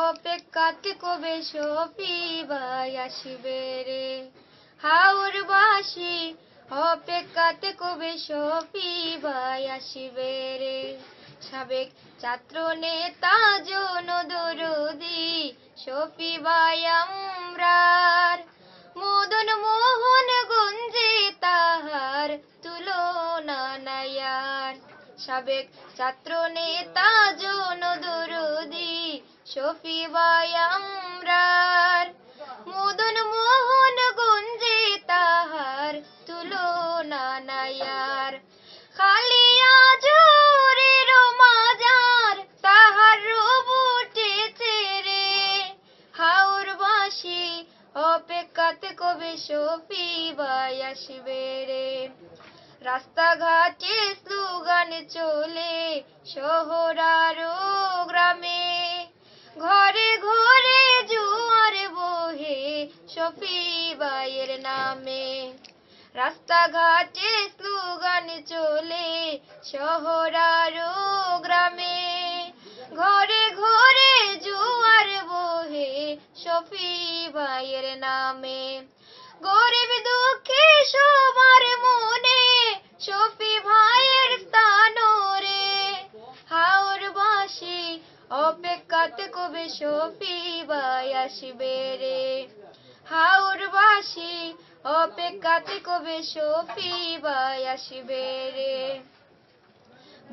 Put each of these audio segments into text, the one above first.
অপেক্ষাতে কবে সপিবাই আসিবে রে হাওর বাসি অপেক্ষাতে কবে সপিবাই আসিবে রে সাবেক ছাত্র নেতা জন দরদি সপিবাই আমরার মদন মোহন গঞ্জে তাহার তুলনা নায়ার সাবেক ছাত্র নেতা জন দরদি শফি বায়ামরার মদন মোহন গঞ্জে তাহার তুলনা নায়ার খালি আজরে তাহার রূপ উঠেছে রে হাওর অপেক্ষাতে কবে শফি বায়াসবে রে রাস্তাঘাটে স্লোগান চলে শহর আরো গ্রামে ঘরে ঘরে জোয়ার বহে শফি বাইয়ের নামে রাস্তাঘাটে স্লোগান চলে শহর আরো গ্রামে ঘরে ঘরে জোয়ার বহে শফি ভাইয়ের নামে গরিব দুঃখে সবার মনে শফি ভাইয়ের স্থান রে হাওর বাসি অপেক্ষা রাত কবে সফিবাই আসবে রে হাউর হাওরবাসী অপেক্ষাতে কবে সফিবাই আসবে রে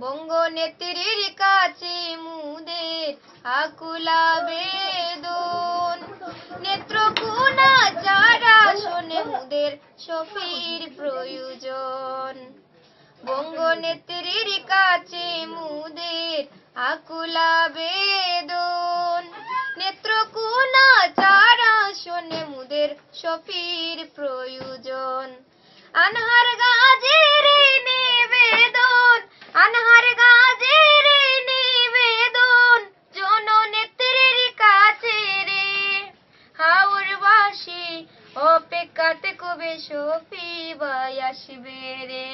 বঙ্গ নেত্রীর কাছে মুদের আকুলা বেদন নেত্র নেত্রকুনা যারা শোনে মুদের সফির প্রয়োজন বঙ্গ নেত্রীর কাছে মুদের আকুলা বেদন সফির প্রয়োজন আনহার গাজের নিবেদন আনহার গাজের নিবেদন নেত্রের কাছে রে বাসি অপেক্ষাতে কবে সফি বাই আসবে রে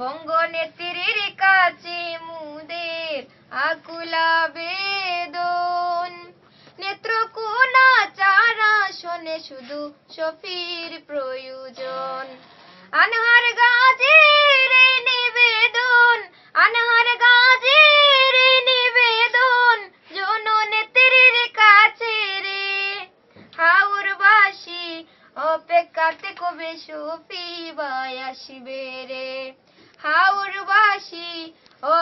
বঙ্গনেত্রীর কাছে মুদের আকুলা বেদন জীবনে শুধু সফির প্রয়োজন আনহার গাজের নিবেদন আনহার গাজের নিবেদন যৌন নেত্রীর কাছে রে বাসি অপেক্ষাতে কবে সফি বাই আসবে রে বাসি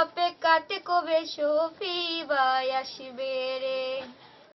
অপেক্ষাতে কবে সফি বাই আসবে রে